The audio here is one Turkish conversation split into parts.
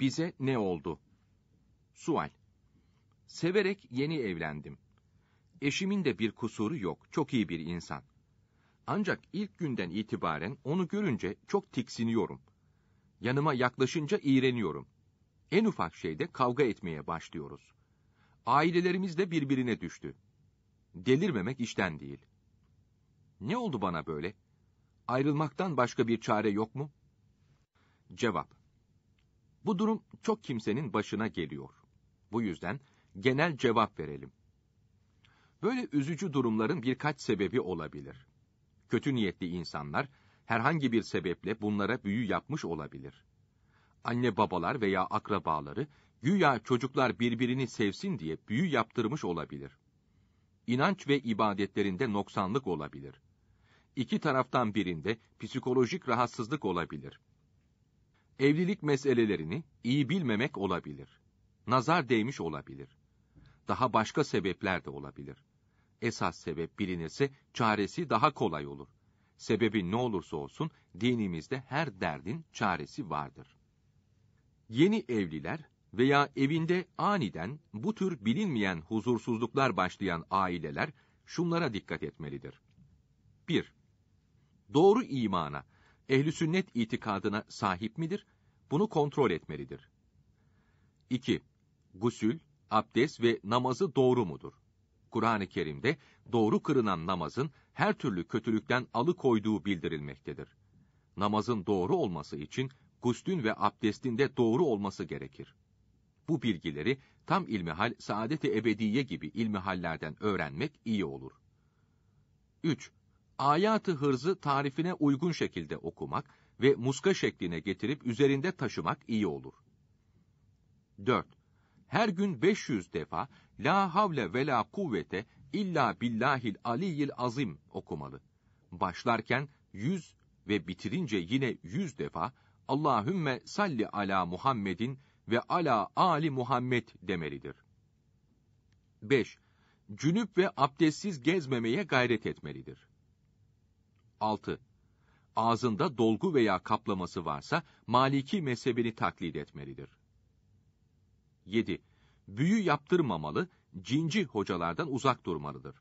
Bize ne oldu? Sual. Severek yeni evlendim. Eşimin de bir kusuru yok, çok iyi bir insan. Ancak ilk günden itibaren onu görünce çok tiksiniyorum. Yanıma yaklaşınca iğreniyorum. En ufak şeyde kavga etmeye başlıyoruz. Ailelerimiz de birbirine düştü. Delirmemek işten değil. Ne oldu bana böyle? Ayrılmaktan başka bir çare yok mu? Cevap bu durum çok kimsenin başına geliyor. Bu yüzden genel cevap verelim. Böyle üzücü durumların birkaç sebebi olabilir. Kötü niyetli insanlar herhangi bir sebeple bunlara büyü yapmış olabilir. Anne babalar veya akrabaları güya çocuklar birbirini sevsin diye büyü yaptırmış olabilir. İnanç ve ibadetlerinde noksanlık olabilir. İki taraftan birinde psikolojik rahatsızlık olabilir. Evlilik meselelerini iyi bilmemek olabilir. Nazar değmiş olabilir. Daha başka sebepler de olabilir. Esas sebep bilinirse çaresi daha kolay olur. Sebebi ne olursa olsun dinimizde her derdin çaresi vardır. Yeni evliler veya evinde aniden bu tür bilinmeyen huzursuzluklar başlayan aileler şunlara dikkat etmelidir. 1. Doğru imana, ehli sünnet itikadına sahip midir bunu kontrol etmelidir. 2. Gusül, abdest ve namazı doğru mudur? Kur'an-ı Kerim'de doğru kırınan namazın her türlü kötülükten alıkoyduğu bildirilmektedir. Namazın doğru olması için guslün ve abdestin de doğru olması gerekir. Bu bilgileri tam ilmihal saadet-i ebediye gibi ilmihallerden öğrenmek iyi olur. 3. Ayatı hırzı tarifine uygun şekilde okumak ve muska şekline getirip üzerinde taşımak iyi olur. 4. Her gün 500 defa La havle ve la kuvvete illa billahil aliyil azim okumalı. Başlarken 100 ve bitirince yine 100 defa Allahümme salli ala Muhammedin ve ala ali Muhammed demelidir. 5. Cünüp ve abdestsiz gezmemeye gayret etmelidir. 6 ağzında dolgu veya kaplaması varsa Maliki mezhebini taklit etmelidir. 7. Büyü yaptırmamalı, cinci hocalardan uzak durmalıdır.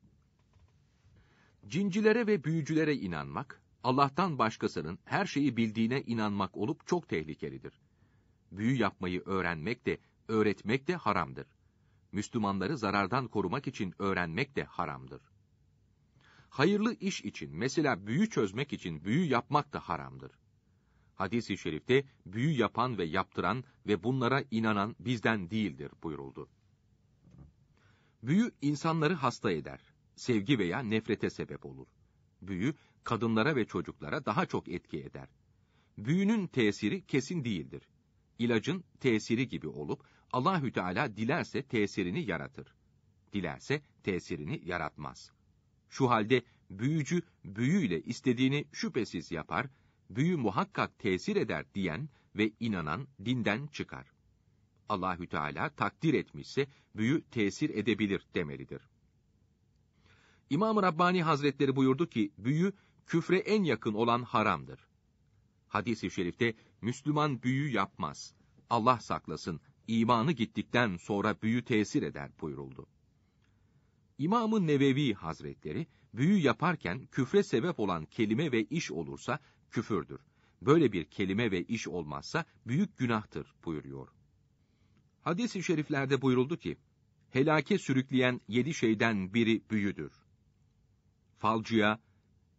Cincilere ve büyücülere inanmak, Allah'tan başkasının her şeyi bildiğine inanmak olup çok tehlikelidir. Büyü yapmayı öğrenmek de, öğretmek de haramdır. Müslümanları zarardan korumak için öğrenmek de haramdır. Hayırlı iş için mesela büyü çözmek için büyü yapmak da haramdır. Hadis-i şerifte büyü yapan ve yaptıran ve bunlara inanan bizden değildir buyuruldu. Büyü insanları hasta eder, sevgi veya nefrete sebep olur. Büyü kadınlara ve çocuklara daha çok etki eder. Büyünün tesiri kesin değildir. İlacın tesiri gibi olup Allahü Teala dilerse tesirini yaratır. Dilerse tesirini yaratmaz. Şu halde büyücü büyüyle istediğini şüphesiz yapar, büyü muhakkak tesir eder diyen ve inanan dinden çıkar. Allahü Teala takdir etmişse büyü tesir edebilir demelidir. İmam-ı Rabbani Hazretleri buyurdu ki büyü küfre en yakın olan haramdır. Hadis-i şerifte Müslüman büyü yapmaz. Allah saklasın, imanı gittikten sonra büyü tesir eder buyuruldu. İmam-ı Nevevi Hazretleri, büyü yaparken küfre sebep olan kelime ve iş olursa küfürdür. Böyle bir kelime ve iş olmazsa büyük günahtır buyuruyor. Hadis-i şeriflerde buyuruldu ki, helake sürükleyen yedi şeyden biri büyüdür. Falcıya,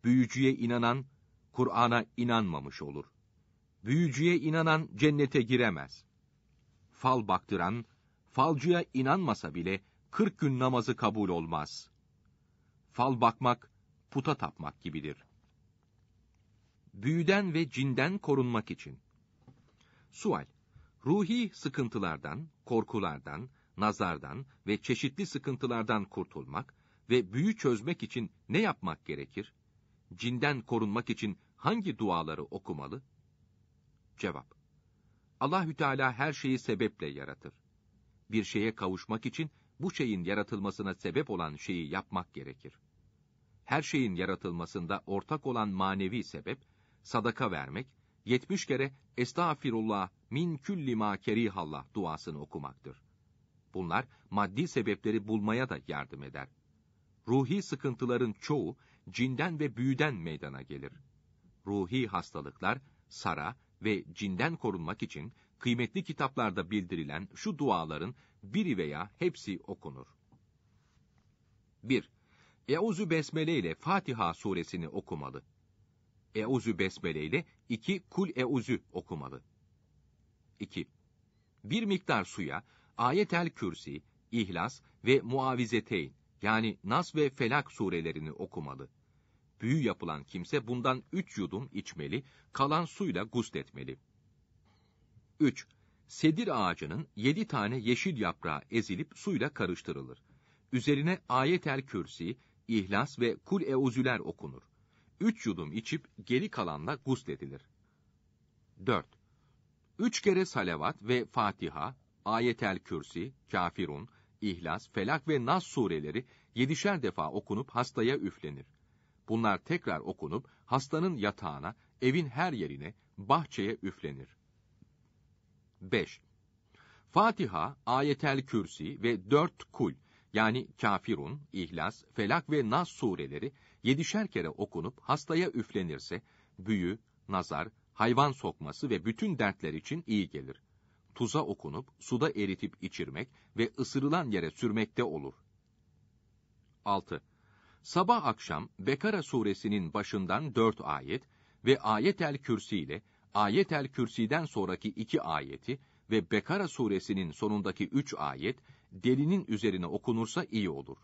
büyücüye inanan, Kur'an'a inanmamış olur. Büyücüye inanan cennete giremez. Fal baktıran, falcıya inanmasa bile 40 gün namazı kabul olmaz. Fal bakmak, puta tapmak gibidir. Büyüden ve cinden korunmak için. Sual. Ruhi sıkıntılardan, korkulardan, nazardan ve çeşitli sıkıntılardan kurtulmak ve büyü çözmek için ne yapmak gerekir? Cinden korunmak için hangi duaları okumalı? Cevap. Allahü Teala her şeyi sebeple yaratır. Bir şeye kavuşmak için bu şeyin yaratılmasına sebep olan şeyi yapmak gerekir. Her şeyin yaratılmasında ortak olan manevi sebep, sadaka vermek, yetmiş kere Estağfirullah min külli ma kerihallah duasını okumaktır. Bunlar maddi sebepleri bulmaya da yardım eder. Ruhi sıkıntıların çoğu cinden ve büyüden meydana gelir. Ruhi hastalıklar, sara, ve cinden korunmak için kıymetli kitaplarda bildirilen şu duaların biri veya hepsi okunur. 1. Euzu Besmele ile Fatiha suresini okumalı. Euzu Besmele ile iki Kul Euzu okumalı. 2. Bir miktar suya Ayetel Kürsi, İhlas ve Muavizeteyn yani Nas ve Felak surelerini okumalı büyü yapılan kimse bundan üç yudum içmeli, kalan suyla gusletmeli. 3. Sedir ağacının yedi tane yeşil yaprağı ezilip suyla karıştırılır. Üzerine ayet-el kürsi, ihlas ve kul euzüler okunur. Üç yudum içip geri kalanla gusledilir. 4. Üç kere salavat ve Fatiha, ayetel kürsi, kafirun, ihlas, felak ve nas sureleri yedişer defa okunup hastaya üflenir. Bunlar tekrar okunup hastanın yatağına, evin her yerine, bahçeye üflenir. 5. Fatiha, Ayetel Kürsi ve dört kul yani Kafirun, İhlas, Felak ve Nas sureleri yedişer kere okunup hastaya üflenirse büyü, nazar, hayvan sokması ve bütün dertler için iyi gelir. Tuza okunup suda eritip içirmek ve ısırılan yere sürmekte olur. 6. Sabah akşam Bekara suresinin başından dört ayet ve Ayet-el Kürsi ile Ayet-el Kürsi'den sonraki iki ayeti ve Bekara suresinin sonundaki üç ayet delinin üzerine okunursa iyi olur.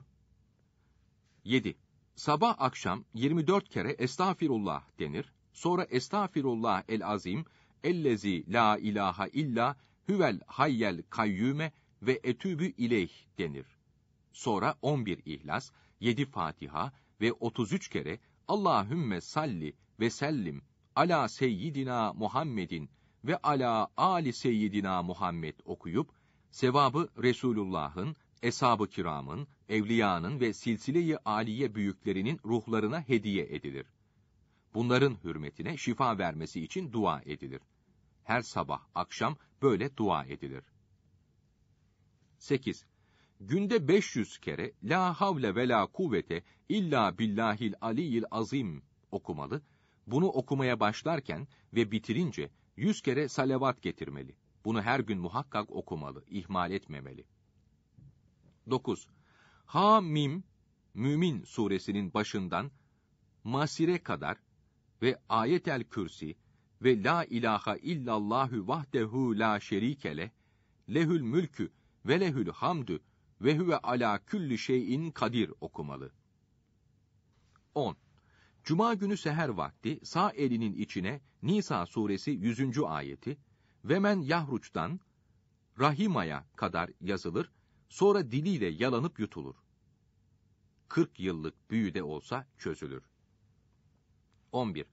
7. Sabah akşam 24 kere estağfirullah denir. Sonra estağfirullah el azim ellezi la Ilaha illa hüvel hayyel kayyume ve etübü ileyh denir. Sonra 11 ihlas, Yedi Fatiha ve 33 kere Allahümme salli ve sellim ala seyyidina Muhammedin ve ala ali seyyidina Muhammed okuyup sevabı Resulullah'ın, eshab-ı kiramın, evliyanın ve silsile-i aliye büyüklerinin ruhlarına hediye edilir. Bunların hürmetine şifa vermesi için dua edilir. Her sabah, akşam böyle dua edilir. 8 günde 500 kere la havle ve la kuvvete illa billahil aliyil azim okumalı, bunu okumaya başlarken ve bitirince 100 kere salavat getirmeli. Bunu her gün muhakkak okumalı, ihmal etmemeli. 9. Ha mim Mümin suresinin başından Masire kadar ve Ayetel Kürsi ve La ilaha illallahü vahdehu la şerikele lehül mülkü ve lehül hamdü ve huve ala külli şeyin kadir okumalı. 10. Cuma günü seher vakti sağ elinin içine Nisa suresi 100. ayeti ve men yahruçtan rahimaya kadar yazılır, sonra diliyle yalanıp yutulur. 40 yıllık büyüde olsa çözülür. 11.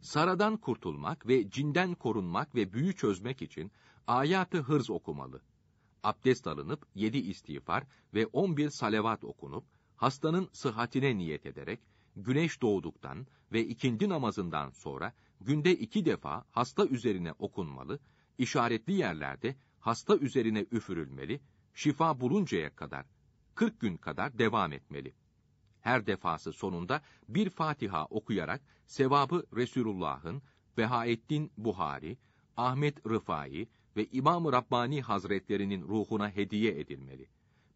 Saradan kurtulmak ve cinden korunmak ve büyü çözmek için ayatı hırz okumalı abdest alınıp yedi istiğfar ve on bir salavat okunup, hastanın sıhhatine niyet ederek, güneş doğduktan ve ikindi namazından sonra günde iki defa hasta üzerine okunmalı, işaretli yerlerde hasta üzerine üfürülmeli, şifa buluncaya kadar, kırk gün kadar devam etmeli. Her defası sonunda bir Fatiha okuyarak sevabı Resulullah'ın, Vehaeddin Buhari, Ahmet Rıfai, ve İmam-ı Rabbani Hazretlerinin ruhuna hediye edilmeli.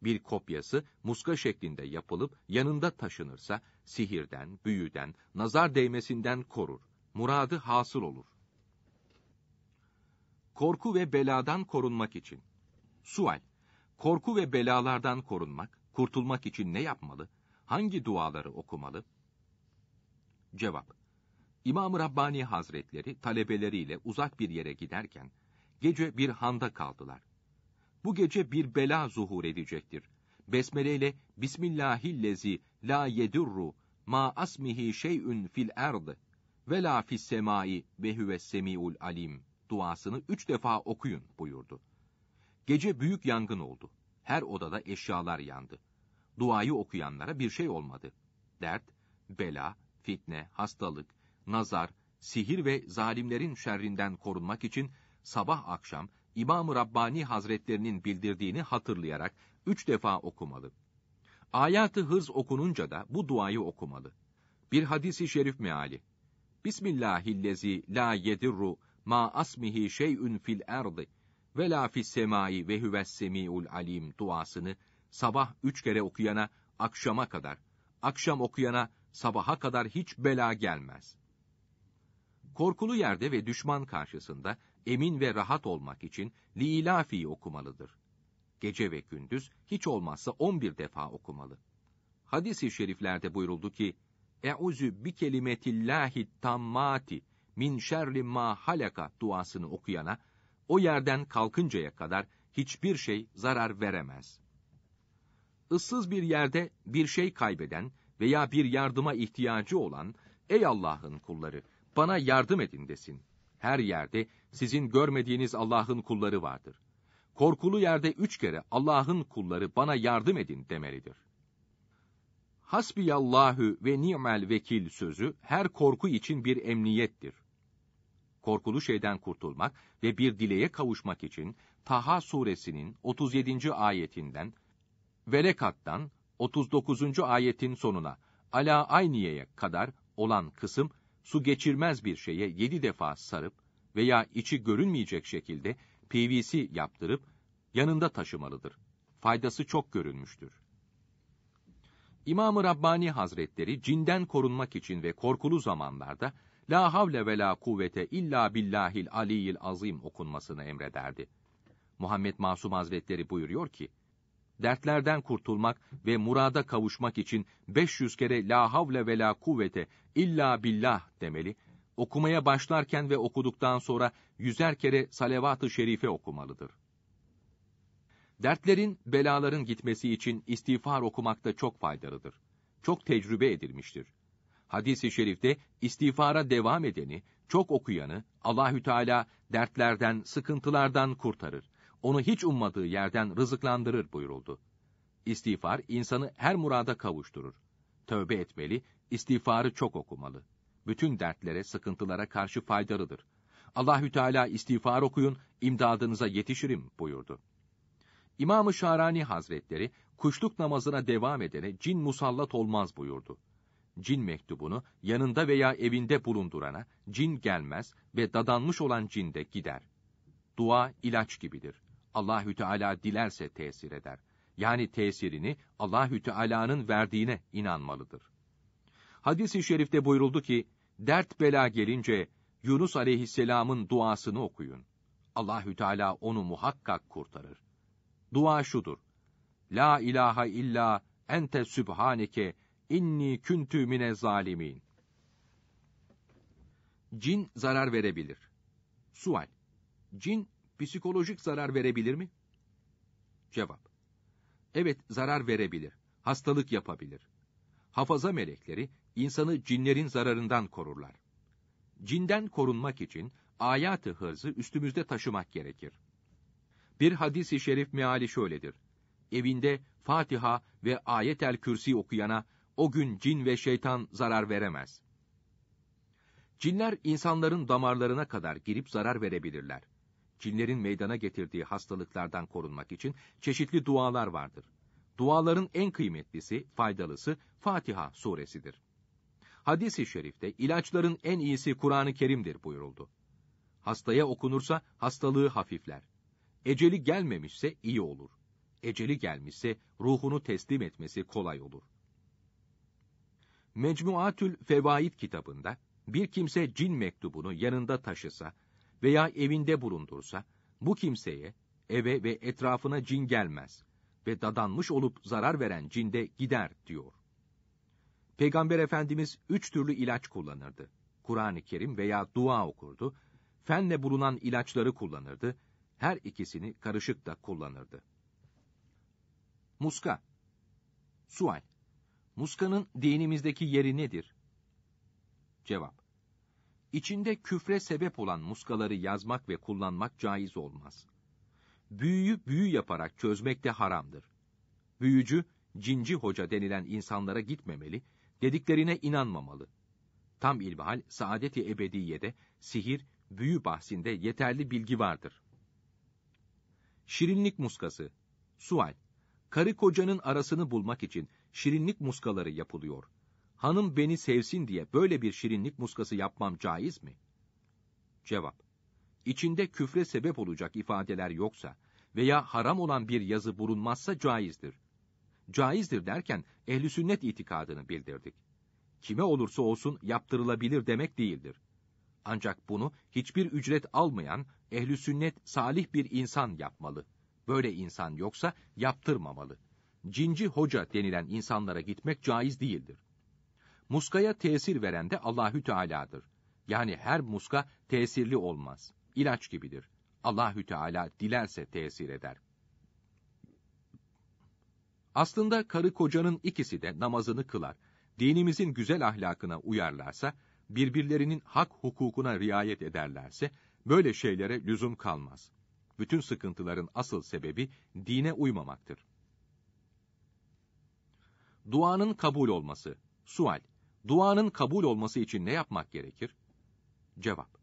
Bir kopyası muska şeklinde yapılıp yanında taşınırsa sihirden, büyüden, nazar değmesinden korur. Muradı hasıl olur. Korku ve beladan korunmak için. Sual: Korku ve belalardan korunmak, kurtulmak için ne yapmalı? Hangi duaları okumalı? Cevap: İmam-ı Rabbani Hazretleri talebeleriyle uzak bir yere giderken Gece bir handa kaldılar. Bu gece bir bela zuhur edecektir. Besmele ile Bismillahillezi la yedurru ma asmihi şey'ün fil erd ve la fis semai ve huves semiul alim duasını üç defa okuyun buyurdu. Gece büyük yangın oldu. Her odada eşyalar yandı. Duayı okuyanlara bir şey olmadı. Dert, bela, fitne, hastalık, nazar, sihir ve zalimlerin şerrinden korunmak için sabah akşam İmam-ı Rabbani Hazretlerinin bildirdiğini hatırlayarak üç defa okumalı. Ayatı hız okununca da bu duayı okumalı. Bir hadisi şerif meali. Bismillahillezi la yedirru ma asmihi şey'ün fil erdi ve la fis semai ve huves semiul alim duasını sabah üç kere okuyana akşama kadar, akşam okuyana sabaha kadar hiç bela gelmez. Korkulu yerde ve düşman karşısında emin ve rahat olmak için liilafi okumalıdır. Gece ve gündüz hiç olmazsa on bir defa okumalı. Hadis-i şeriflerde buyuruldu ki, Euzü bi kelimetillahi tammati min şerri ma halaka duasını okuyana, o yerden kalkıncaya kadar hiçbir şey zarar veremez. Issız bir yerde bir şey kaybeden veya bir yardıma ihtiyacı olan, ey Allah'ın kulları, bana yardım edin desin. Her yerde sizin görmediğiniz Allah'ın kulları vardır. Korkulu yerde üç kere Allah'ın kulları bana yardım edin demelidir. Hasbiyallahu ve ni'mel vekil sözü her korku için bir emniyettir. Korkulu şeyden kurtulmak ve bir dileğe kavuşmak için Taha suresinin 37. ayetinden Velekat'tan 39. ayetin sonuna Ala Ayniye'ye kadar olan kısım su geçirmez bir şeye yedi defa sarıp veya içi görünmeyecek şekilde PVC yaptırıp yanında taşımalıdır. Faydası çok görünmüştür. İmam-ı Rabbani Hazretleri cinden korunmak için ve korkulu zamanlarda La havle ve la kuvvete illa billahil aliyil azim okunmasını emrederdi. Muhammed Masum Hazretleri buyuruyor ki, dertlerden kurtulmak ve murada kavuşmak için 500 kere la havle ve la kuvvete illa billah demeli okumaya başlarken ve okuduktan sonra yüzer kere salavat-ı şerife okumalıdır. Dertlerin, belaların gitmesi için istiğfar okumakta çok faydalıdır. Çok tecrübe edilmiştir. Hadis-i şerifte istiğfara devam edeni, çok okuyanı Allahü Teala dertlerden, sıkıntılardan kurtarır. Onu hiç ummadığı yerden rızıklandırır buyuruldu. İstiğfar insanı her murada kavuşturur. Tövbe etmeli, istiğfarı çok okumalı bütün dertlere, sıkıntılara karşı faydalıdır. Allahü Teala istiğfar okuyun, imdadınıza yetişirim buyurdu. İmam-ı Şarani Hazretleri, kuşluk namazına devam edene cin musallat olmaz buyurdu. Cin mektubunu yanında veya evinde bulundurana cin gelmez ve dadanmış olan cin de gider. Dua ilaç gibidir. Allahü Teala dilerse tesir eder. Yani tesirini Allahü Teala'nın verdiğine inanmalıdır. Hadis-i şerifte buyuruldu ki Dert bela gelince Yunus aleyhisselamın duasını okuyun. Allahü Teala onu muhakkak kurtarır. Dua şudur. La ilahe illa ente sübhaneke inni küntü mine zalimin. Cin zarar verebilir. Sual. Cin psikolojik zarar verebilir mi? Cevap. Evet zarar verebilir. Hastalık yapabilir. Hafaza melekleri insanı cinlerin zararından korurlar. Cinden korunmak için ayat-ı hırzı üstümüzde taşımak gerekir. Bir hadis-i şerif meali şöyledir. Evinde Fatiha ve Ayet-el Kürsi okuyana o gün cin ve şeytan zarar veremez. Cinler insanların damarlarına kadar girip zarar verebilirler. Cinlerin meydana getirdiği hastalıklardan korunmak için çeşitli dualar vardır. Duaların en kıymetlisi, faydalısı Fatiha suresidir. Hadis-i şerifte ilaçların en iyisi Kur'an-ı Kerim'dir buyuruldu. Hastaya okunursa hastalığı hafifler. Eceli gelmemişse iyi olur. Eceli gelmişse ruhunu teslim etmesi kolay olur. Mecmuatül Fevaid kitabında bir kimse cin mektubunu yanında taşısa veya evinde bulundursa, bu kimseye, eve ve etrafına cin gelmez ve dadanmış olup zarar veren cinde gider diyor. Peygamber Efendimiz üç türlü ilaç kullanırdı. Kur'an-ı Kerim veya dua okurdu, fenle bulunan ilaçları kullanırdı, her ikisini karışık da kullanırdı. Muska Sual Muskanın dinimizdeki yeri nedir? Cevap İçinde küfre sebep olan muskaları yazmak ve kullanmak caiz olmaz. Büyüyü büyü yaparak çözmek de haramdır. Büyücü, cinci hoca denilen insanlara gitmemeli, Dediklerine inanmamalı. Tam ilmihal, saadeti ebediyede, sihir, büyü bahsinde yeterli bilgi vardır. Şirinlik muskası Sual Karı kocanın arasını bulmak için şirinlik muskaları yapılıyor. Hanım beni sevsin diye böyle bir şirinlik muskası yapmam caiz mi? Cevap İçinde küfre sebep olacak ifadeler yoksa veya haram olan bir yazı bulunmazsa caizdir caizdir derken ehli sünnet itikadını bildirdik. Kime olursa olsun yaptırılabilir demek değildir. Ancak bunu hiçbir ücret almayan ehli sünnet salih bir insan yapmalı. Böyle insan yoksa yaptırmamalı. Cinci hoca denilen insanlara gitmek caiz değildir. Muskaya tesir veren de Allahü Teala'dır. Yani her muska tesirli olmaz. İlaç gibidir. Allahü Teala dilerse tesir eder.'' Aslında karı kocanın ikisi de namazını kılar, dinimizin güzel ahlakına uyarlarsa, birbirlerinin hak hukukuna riayet ederlerse, böyle şeylere lüzum kalmaz. Bütün sıkıntıların asıl sebebi dine uymamaktır. Duanın kabul olması. Sual. Duanın kabul olması için ne yapmak gerekir? Cevap.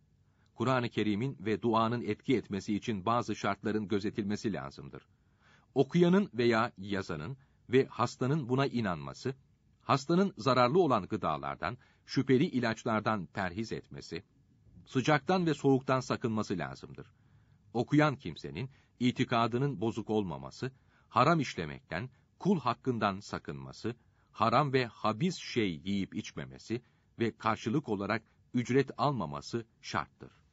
Kur'an-ı Kerim'in ve duanın etki etmesi için bazı şartların gözetilmesi lazımdır okuyanın veya yazanın ve hastanın buna inanması, hastanın zararlı olan gıdalardan, şüpheli ilaçlardan perhiz etmesi, sıcaktan ve soğuktan sakınması lazımdır. Okuyan kimsenin itikadının bozuk olmaması, haram işlemekten, kul hakkından sakınması, haram ve habis şey yiyip içmemesi ve karşılık olarak ücret almaması şarttır.